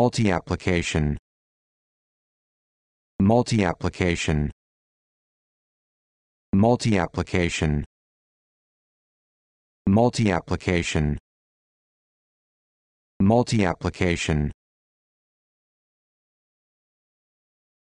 multi-application multi-application multi-application multi-application multi-application